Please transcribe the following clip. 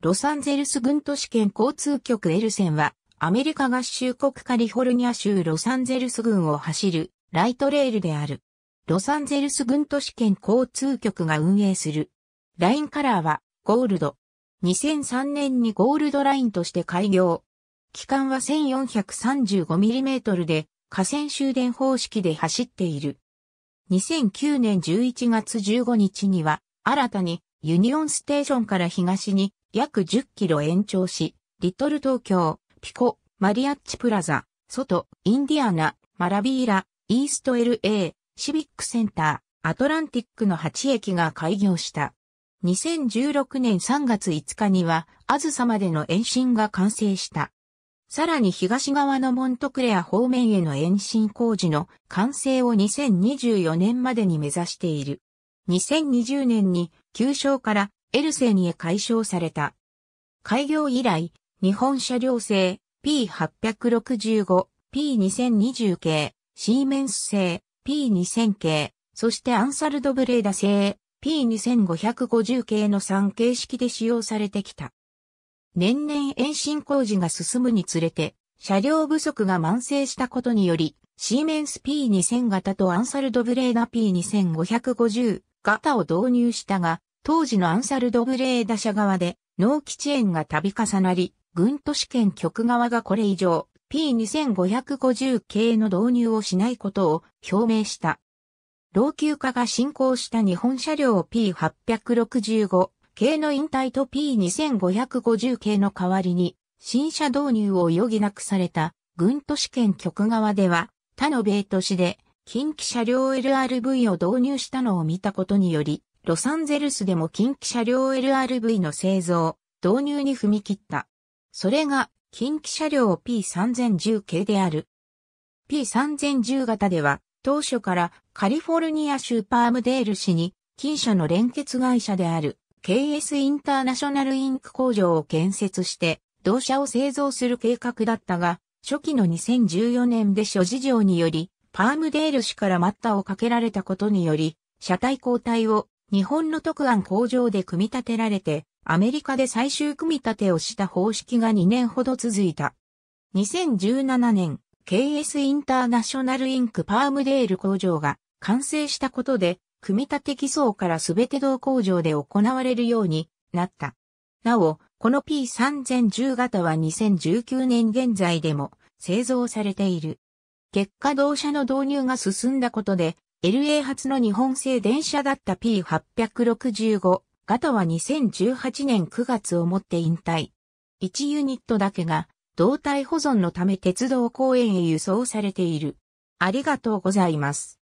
ロサンゼルス軍都市圏交通局エルセンは、アメリカ合衆国カリフォルニア州ロサンゼルス軍を走るライトレールである。ロサンゼルス軍都市圏交通局が運営する。ラインカラーはゴールド。2003年にゴールドラインとして開業。期間は 1435mm で河川終電方式で走っている。2009年11月15日には新たにユニオンステーションから東に約10キロ延長し、リトル東京、ピコ、マリアッチプラザ、ソト、インディアナ、マラビーラ、イースト LA、シビックセンター、アトランティックの8駅が開業した。2016年3月5日には、あずさまでの延伸が完成した。さらに東側のモントクレア方面への延伸工事の完成を2024年までに目指している。2020年に旧称からエルセニへ解消された。開業以来、日本車両製 P865、P2020 系、シーメンス製 P2000 系、そしてアンサルドブレーダ製 P2550 系の3形式で使用されてきた。年々延伸工事が進むにつれて、車両不足が慢性したことにより、シーメンス P2000 型とアンサルドブレーダ P2550 型を導入したが、当時のアンサルド・グレーダ社側で、脳地炎が度重なり、軍都市圏局側がこれ以上、P2550 系の導入をしないことを表明した。老朽化が進行した日本車両 P865 系の引退と P2550 系の代わりに、新車導入を余儀なくされた、軍都市圏局側では、他の米都市で、近畿車両 LRV を導入したのを見たことにより、ロサンゼルスでも近畿車両 LRV の製造、導入に踏み切った。それが近畿車両 P3010 系である。P3010 型では、当初からカリフォルニア州パームデール市に、近社の連結会社である KS インターナショナルインク工場を建設して、同社を製造する計画だったが、初期の2014年で諸事情により、パームデール氏から待ったをかけられたことにより、車体交代を日本の特案工場で組み立てられて、アメリカで最終組み立てをした方式が2年ほど続いた。2017年、KS インターナショナルインクパームデール工場が完成したことで、組み立て基礎からすべて同工場で行われるようになった。なお、この P3010 型は2019年現在でも製造されている。結果同社の導入が進んだことで、LA 初の日本製電車だった P865 型は2018年9月をもって引退。1ユニットだけが胴体保存のため鉄道公園へ輸送されている。ありがとうございます。